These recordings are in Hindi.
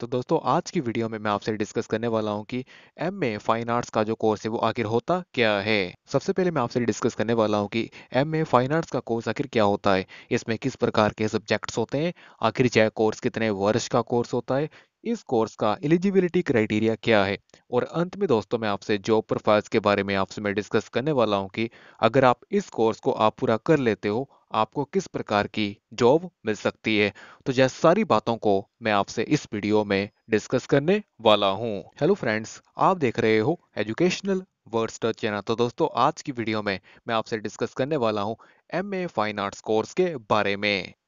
तो दोस्तों आज की वीडियो में मैं आपसे डिस्कस करने वाला हूं कि एम ए फाइन आर्ट्स का जो कोर्स है वो आखिर होता क्या है सबसे पहले मैं आपसे डिस्कस करने वाला हूं कि एम ए फाइन आर्ट्स का कोर्स आखिर क्या होता है इसमें किस प्रकार के सब्जेक्ट्स होते हैं आखिर यह कोर्स कितने वर्ष का कोर्स होता है इस कोर्स का एलिजिबिलिटी क्राइटेरिया क्या है और अंत में दोस्तों मैं आपसे जॉब प्रोफाइल्स के बारे में आपसे मैं डिस्कस करने वाला हूं कि अगर आप इस कोर्स को आप पूरा कर लेते हो आपको किस प्रकार की जॉब मिल सकती है तो यह सारी बातों को मैं आपसे इस वीडियो में डिस्कस करने वाला हूँ हेलो फ्रेंड्स आप देख रहे हो एजुकेशनल वर्ड्स टच चैनल तो दोस्तों आज की वीडियो में मैं आपसे डिस्कस करने वाला हूं एमए फाइन आर्ट्स कोर्स के बारे में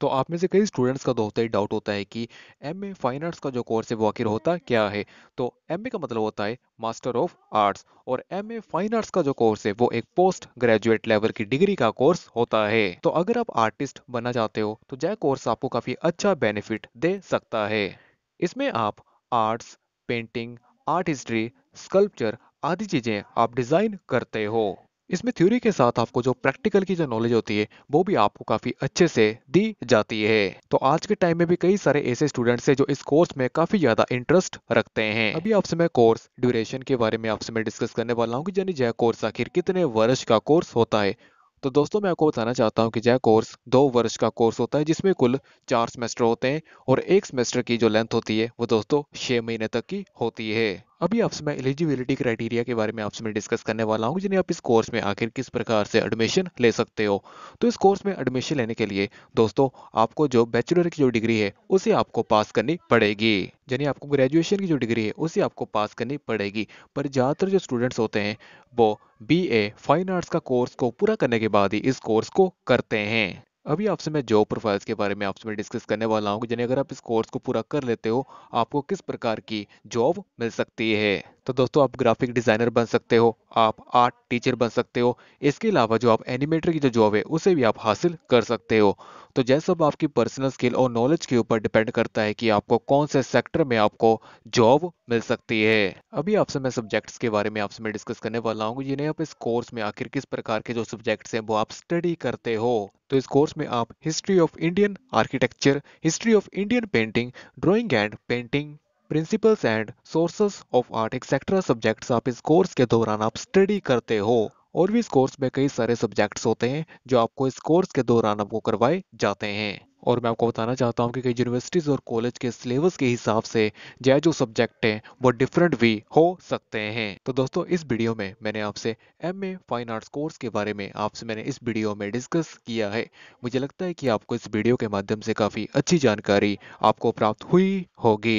तो आप में से कई स्टूडेंट्स का तो होता ही डाउट होता है कि एम ए फाइन आर्ट्स का जो कोर्स है वो आखिर होता क्या है तो एम ए का मतलब होता है मास्टर ऑफ आर्ट्स और एम ए फाइन आर्ट्स का जो कोर्स है वो एक पोस्ट ग्रेजुएट लेवल की डिग्री का कोर्स होता है तो अगर आप आर्टिस्ट बनना चाहते हो तो यह कोर्स आपको काफ़ी अच्छा बेनिफिट दे सकता है इसमें आप arts painting art history sculpture आदि चीज़ें आप डिज़ाइन करते हो इसमें थ्योरी के साथ आपको जो प्रैक्टिकल की जो नॉलेज होती है वो भी आपको काफी अच्छे से दी जाती है तो आज के टाइम में भी कई सारे ऐसे स्टूडेंट्स है जो इस कोर्स में काफी ज्यादा इंटरेस्ट रखते हैं अभी आपसे मैं कोर्स ड्यूरेशन के बारे में आपसे मैं डिस्कस करने वाला हूँ कि यानी जय कोर्स आखिर कितने वर्ष का कोर्स होता है तो दोस्तों मैं आपको बताना चाहता हूँ कि जय कोर्स दो वर्ष का कोर्स होता है जिसमें कुल चार सेमेस्टर होते हैं और एक सेमेस्टर की जो लेंथ होती है वो दोस्तों छः महीने तक की होती है अभी आपसे मैं एलिजिबिलिटी क्राइटेरिया के बारे में आपसे मैं डिस्कस करने वाला हूँ जिन्हें आप इस कोर्स में आखिर किस प्रकार से एडमिशन ले सकते हो तो इस कोर्स में एडमिशन लेने के लिए दोस्तों आपको जो बैचलर की जो डिग्री है उसे आपको पास करनी पड़ेगी यानी आपको ग्रेजुएशन की जो डिग्री है उसे आपको पास करनी पड़ेगी पर ज़्यादातर जो स्टूडेंट्स होते हैं वो बी ए फाइन आर्ट्स का कोर्स को पूरा करने के बाद ही इस कोर्स को करते हैं अभी आपसे मैं जॉब प्रोफाइल्स के बारे में आपसे मैं डिस्कस करने वाला हूँ यानी अगर आप इस कोर्स को पूरा कर लेते हो आपको किस प्रकार की जॉब मिल सकती है तो दोस्तों आप ग्राफिक डिज़ाइनर बन सकते हो आप आर्ट टीचर बन सकते हो इसके अलावा जो आप एनिमेटर की जो जॉब है उसे भी आप हासिल कर सकते हो तो जैसे अब आपकी पर्सनल स्किल और नॉलेज के ऊपर डिपेंड करता है कि आपको कौन से सेक्टर में आपको जॉब मिल सकती है अभी आपसे मैं सब्जेक्ट्स के बारे में आपसे मैं डिस्कस करने वाला हूँ जिन्हें आप इस कोर्स में आखिर किस प्रकार के जो सब्जेक्ट्स हैं वो आप स्टडी करते हो तो इस कोर्स में आप history of Indian architecture history of Indian painting drawing and painting principles and sources of art etcetera subjects आप इस कोर्स के दौरान आप स्टडी करते हो और भी इस कोर्स में कई सारे सब्जेक्ट्स होते हैं जो आपको इस कोर्स के दौरान आपको करवाए जाते हैं और मैं आपको बताना चाहता हूँ कि कई यूनिवर्सिटीज़ और कॉलेज के सिलेबस के हिसाब से जय जो सब्जेक्ट हैं वो डिफरेंट भी हो सकते हैं तो दोस्तों इस वीडियो में मैंने आपसे M A fine arts course के बारे में आपसे मैंने इस वीडियो में डिस्कस किया है मुझे लगता है कि आपको इस वीडियो के माध्यम से काफ़ी अच्छी जानकारी आपको प्राप्त हुई होगी